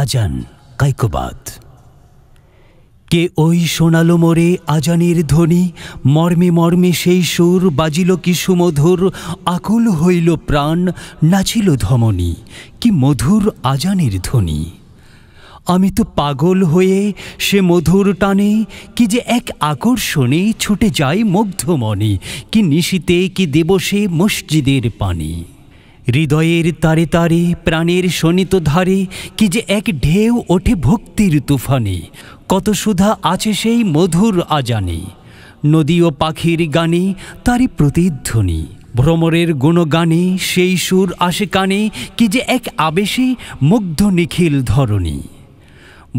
আজান কাইকোবাদ কে ওই শোনালো মোরে আজানের ধ্বনি মর্মে মর্মে সেই সুর বাজিল কি সুমধুর আকুল হইল প্রাণ নাচিল ধমনী কি মধুর আজানের ধ্বনি আমি তো পাগল হয়ে সে মধুর টানে কি যে এক আকর্ষণে ছুটে যায় মুগ্ধ মনে কি নিশিতে কি দেবসে মসজিদের পানি হৃদয়ের তারে তারে প্রাণের শোণিত ধারে কি যে এক ঢেউ ওঠে ভক্তির তুফানে কত সুধা আছে সেই মধুর আজানে নদী ও পাখির গানে তারই প্রতিধ্বনি ভ্রমরের গুণগানে সেই সুর আসে কানে কি যে এক আবেশে মুগ্ধ নিখিল ধরণী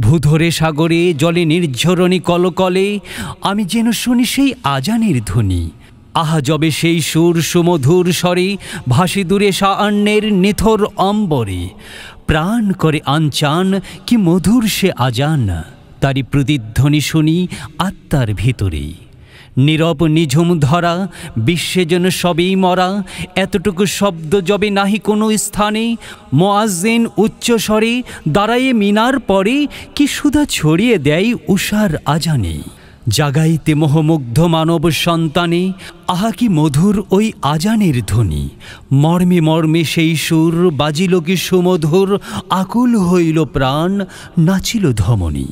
ভূধরে সাগরে জলে নির্ঝরণী কলকলে আমি যেন শুনি সেই আজানের ধ্বনি আহা যবে সেই সুর সুমধুর স্বরে ভাসি দূরে সাণ্যের নিথর অম্বরে প্রাণ করে আনচান কি মধুর সে আজান তারই প্রতিধ্বনি শুনি আত্মার ভিতরে নীরব নিঝুম ধরা বিশ্বে যেন সবেই মরা এতটুকু শব্দ যবে নাহি কোনো স্থানে মোয়াজিন স্বরে দাঁড়াইয়ে মিনার পরে কি সুধা ছড়িয়ে দেয় উষার আজানে জাগাইতে মোহমুগ্ধ মানব সন্তানে আহা কি মধুর ওই আজানের ধ্বনি মর্মে মর্মে সেই সুর বাজিল কি সুমধুর আকুল হইল প্রাণ নাচিল ধমনী